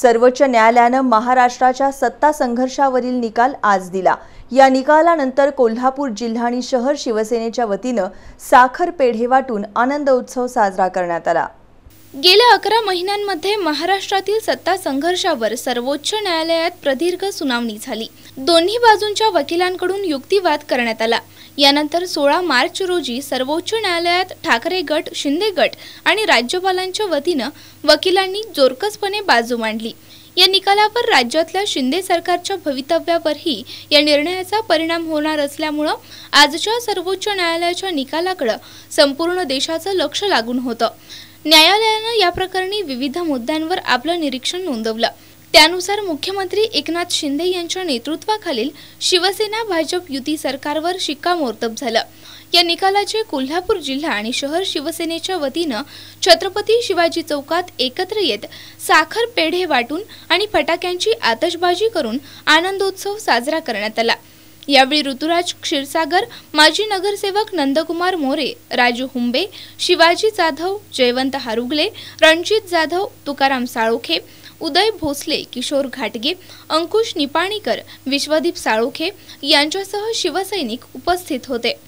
सर्वोच्च न्यायालयानं महाराष्ट्राच्या सत्ता संघर्षावरील निकाल आज दिला या निकालानंतर कोल्हापूर जिल्हा आणि शहर शिवसेनेच्या वतीनं साखर पेढे वाटून आनंद उत्सव साजरा करण्यात आला गेल्या अकरा महिन्यांमध्ये महाराष्ट्रातील सत्ता संघर्षावर सर्वोच्च न्यायालयात प्रदीर्घ सुनावणी झाली दोन्ही बाजूंच्या वकिलांकडून युक्तिवाद करण्यात आला यानंतर सोळा मार्च रोजी सर्वोच्च न्यायालयात ठाकरे गट शिंदे गट आणि राज्यपालांच्या वतीनं वकिलांनी जोरकसपणे बाजू मांडली या निकालावर राज्यातल्या शिंदे सरकारच्या भवितव्यावरही या निर्णयाचा परिणाम होणार असल्यामुळं आजच्या सर्वोच्च न्यायालयाच्या निकालाकडं संपूर्ण देशाचं लक्ष लागून होतं न्यायालयानं या प्रकरणी विविध मुद्द्यांवर आपलं निरीक्षण नोंदवलं त्यानुसार मुख्यमंत्री एकनाथ शिंदे यांच्या नेतृत्वाखालील शिवसेना भाजप युती सरकारवर शिक्कामोर्तब झालं या निकालाचे कोल्हापूर जिल्हा आणि शहर शिवसेनेच्या वतीनं छत्रपती शिवाजी चौकात एकत्र येत साखर पेढे वाटून आणि फटाक्यांची आतषबाजी करून आनंदोत्सव साजरा करण्यात आला यावेळी ऋतुराज क्षीरसागर माजी नगरसेवक नंदकुमार मोरे राजू हुंबे शिवाजी जाधव जयवंत हारुगले रणजित जाधव तुकाराम साळोखे उदय भोसले किशोर घाटगे अंकुश निपाणीकर विश्वदीप साळुखे यांच्यासह शिवसैनिक उपस्थित होते